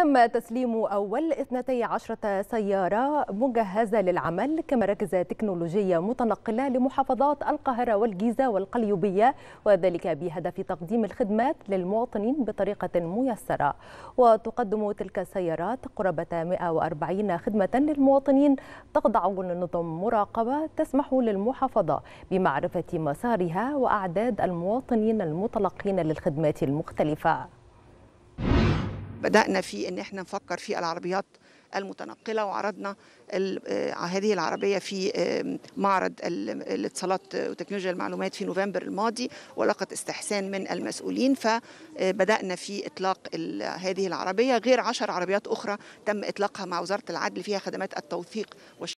تم تسليم أول 12 سيارة مجهزة للعمل كمراكز تكنولوجية متنقلة لمحافظات القاهرة والجيزة والقليوبية وذلك بهدف تقديم الخدمات للمواطنين بطريقة ميسرة وتقدم تلك السيارات قرابة 140 خدمة للمواطنين تخضع لنظم مراقبة تسمح للمحافظة بمعرفة مسارها وأعداد المواطنين المتلقين للخدمات المختلفة بدأنا في إن إحنا نفكر في العربيات المتنقلة وعرضنا آه، هذه العربية في معرض الاتصالات وتكنولوجيا المعلومات في نوفمبر الماضي ولقت استحسان من المسؤولين فبدأنا آه، في إطلاق هذه العربية غير عشر عربيات أخرى تم إطلاقها مع وزارة العدل فيها خدمات التوثيق